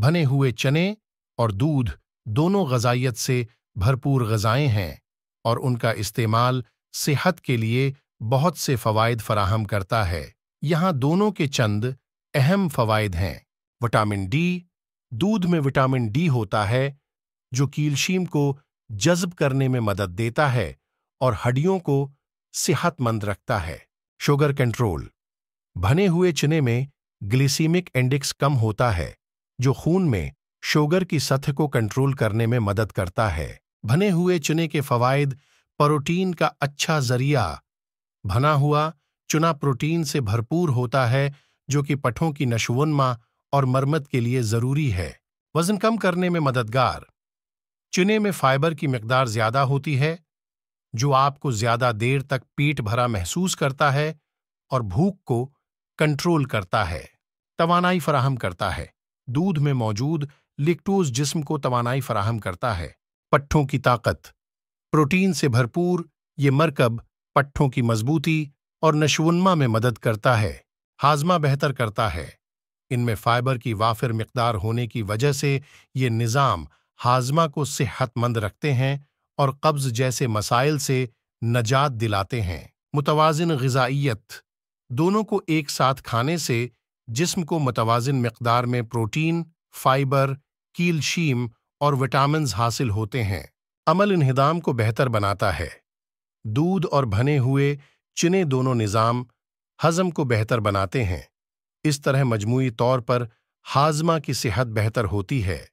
भने हुए चने और दूध दोनों गजाइत से भरपूर गजाएं हैं और उनका इस्तेमाल सेहत के लिए बहुत से फ़वाद फराहम करता है यहाँ दोनों के चंद अहम फवायद हैं विटामिन डी दूध में विटामिन डी होता है जो कीलशीम को जज्ब करने में मदद देता है और हड्डियों को सेहतमंद रखता है शुगर कंट्रोल भने हुए चने में ग्लिसीमिक इंडेक्स कम होता है जो खून में शुगर की सतह को कंट्रोल करने में मदद करता है भने हुए चुने के फवायद प्रोटीन का अच्छा जरिया भना हुआ चुना प्रोटीन से भरपूर होता है जो कि पठों की नशोन्मा और मरम्मत के लिए ज़रूरी है वजन कम करने में मददगार चुने में फाइबर की मकदार ज़्यादा होती है जो आपको ज़्यादा देर तक पेट भरा महसूस करता है और भूख को कंट्रोल करता है तोानाई फराहम करता है दूध में मौजूद लिक्टोज जिस्म को तवानाई फराहम करता है पट्ठों की ताकत प्रोटीन से भरपूर ये मरकब पट्ठों की मजबूती और नशवनमा में मदद करता है हाजमा बेहतर करता है इनमें फाइबर की वाफिर मकदार होने की वजह से ये निज़ाम हाजमा को सेहतमंद रखते हैं और कब्ज़ जैसे मसाइल से नजात दिलाते हैं मुतवाजन गजाइत दोनों को एक साथ खाने से जिस्म को मतवाजन मकदार में प्रोटीन फाइबर कीलशीम और विटामिन हासिल होते हैं अमल इन्हदाम को बेहतर बनाता है दूध और भने हुए चिने दोनों निज़ाम हज़म को बेहतर बनाते हैं इस तरह मजमू तौर पर हाजमा की सेहत बेहतर होती है